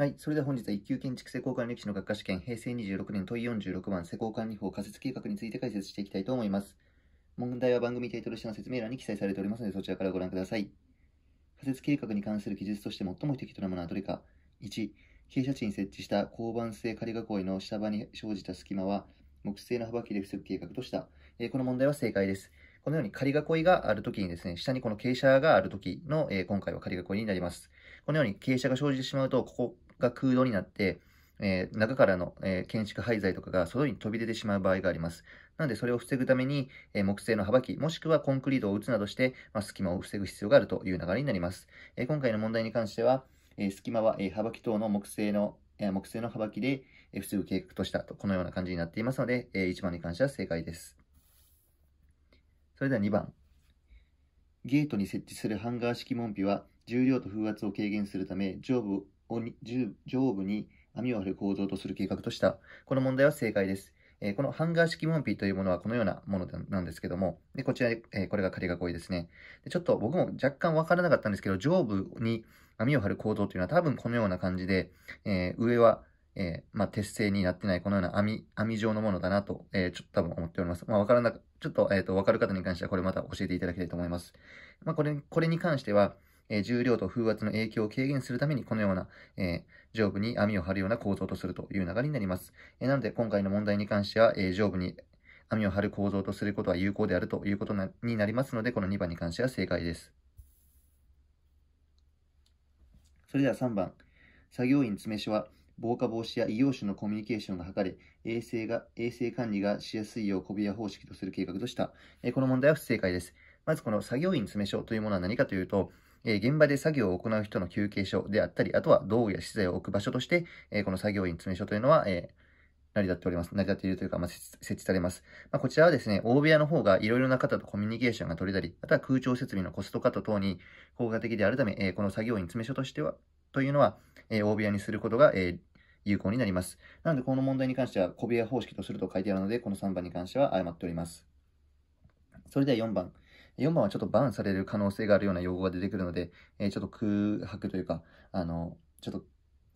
はい。それでは本日は一級建築施工管理歴史の学科試験、平成26年問い46番施工管理法仮説計画について解説していきたいと思います。問題は番組タイトル下の説明欄に記載されておりますので、そちらからご覧ください。仮説計画に関する記述として最も適当なものはどれか。1、傾斜地に設置した交番製仮囲いの下場に生じた隙間は、木製の幅切れ伏せ計画とした。えー、この問題は正解です。このように仮囲いがあるときにですね、下にこの傾斜があるときの、えー、今回は仮囲いになります。このように傾斜が生じてしまうと、ここが空洞になって、えー、中からの、えー、建築廃材とかが外に飛び出てしまう場合があります。なので、それを防ぐために、えー、木製の幅木、もしくはコンクリートを打つなどして、まあ、隙間を防ぐ必要があるという流れになります。え今回の問題に関しては、え隙間は、え幅木等の木製の、え木製の幅木で、え防ぐ計画としたと、このような感じになっていますので、え1番に関しては正解です。それでは2番。ゲートに設置するハンガー式門扉は、重量と風圧を軽減するため、上部を上部に網を張る構造とする計画とした。この問題は正解です。えー、このハンガー式モンピーというものはこのようなものなんですけども、でこちら、えー、これが仮囲いですねで。ちょっと僕も若干わからなかったんですけど、上部に網を張る構造というのは多分このような感じで、えー、上は、えまあ、鉄製になってないこのような網、網状のものだなと、えちょっと多分思っております。まあ、わからな、ちょっと、えっ、と、わかる方に関してはこれまた教えていただきたいと思います。まあ、これ、これに関しては、え重量と風圧の影響を軽減するために、このような、え上部に網を張るような構造とするという流れになります。えなので、今回の問題に関しては、え上部に網を張る構造とすることは有効であるということになりますので、この2番に関しては正解です。それでは3番。作業員詰め所は、防火防止や異業種のコミュニケーションが図れ、衛生が、衛生管理がしやすいよう小部屋方式とする計画とした。えこの問題は不正解です。まずこの作業員詰め所というものは何かというと、え現場で作業を行う人の休憩所であったり、あとは道具や資材を置く場所として、えこの作業員詰め所というのは、え成り立っております。成り立っているというか、まあ、設置されます。まあ、こちらはですね、大部屋の方がいろいろな方とコミュニケーションが取れたり、あとは空調設備のコストカット等に効果的であるため、えー、この作業員詰め所としては、というのは、えー、大部屋にすることが、えー、有効になります。なので、この問題に関しては小部屋方式とすると書いてあるので、この3番に関しては誤っております。それでは4番。4番はちょっとバンされる可能性があるような用語が出てくるので、えー、ちょっと空白というか、あの、ちょっ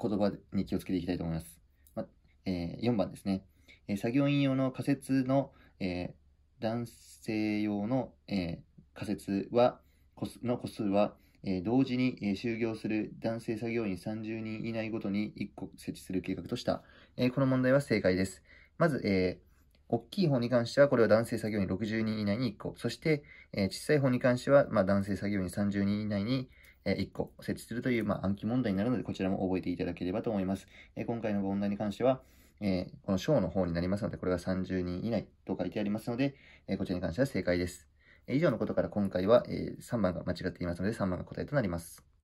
と言葉に気をつけていきたいと思います。まえー、4番ですね、え作業員用の仮説の、え男性用の、え仮説は、の個数は、え同時に、え就業する男性作業員30人以内ごとに1個設置する計画とした。えこの問題は正解です。まず、えー大きい方に関しては、これは男性作業員60人以内に1個。そして、えー、小さい方に関しては、まあ、男性作業員30人以内に、え1個設置するという、まあ、暗記問題になるので、こちらも覚えていただければと思います。え今回の問題に関しては、えこの章の方になりますので、これが30人以内と書いてありますので、えこちらに関しては正解です。以上のことから今回は、え3番が間違っていますので、3番が答えとなります。